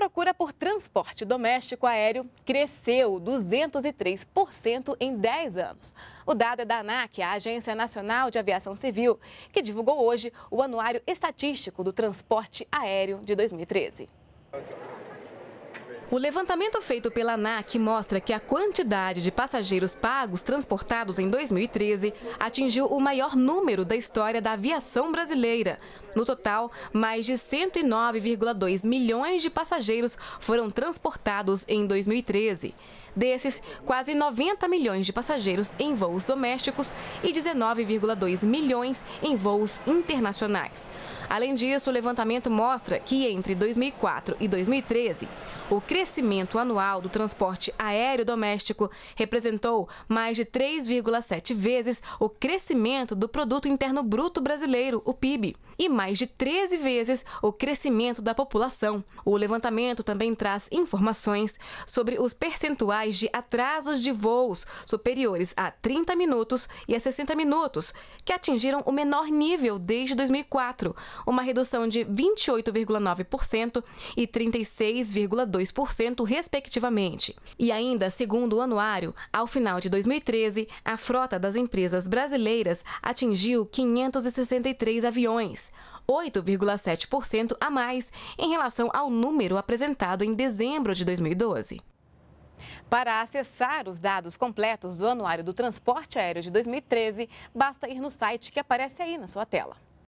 procura por transporte doméstico aéreo cresceu 203% em 10 anos. O dado é da ANAC, a Agência Nacional de Aviação Civil, que divulgou hoje o Anuário Estatístico do Transporte Aéreo de 2013. O levantamento feito pela ANAC mostra que a quantidade de passageiros pagos transportados em 2013 atingiu o maior número da história da aviação brasileira. No total, mais de 109,2 milhões de passageiros foram transportados em 2013. Desses, quase 90 milhões de passageiros em voos domésticos e 19,2 milhões em voos internacionais. Além disso, o levantamento mostra que entre 2004 e 2013, o crescimento anual do transporte aéreo doméstico representou mais de 3,7 vezes o crescimento do produto interno bruto brasileiro, o PIB, e mais de 13 vezes o crescimento da população. O levantamento também traz informações sobre os percentuais de atrasos de voos superiores a 30 minutos e a 60 minutos, que atingiram o menor nível desde 2004, uma redução de 28,9% e 36,2%, respectivamente. E ainda, segundo o anuário, ao final de 2013, a frota das empresas brasileiras atingiu 563 aviões, 8,7% a mais em relação ao número apresentado em dezembro de 2012. Para acessar os dados completos do Anuário do Transporte Aéreo de 2013, basta ir no site que aparece aí na sua tela.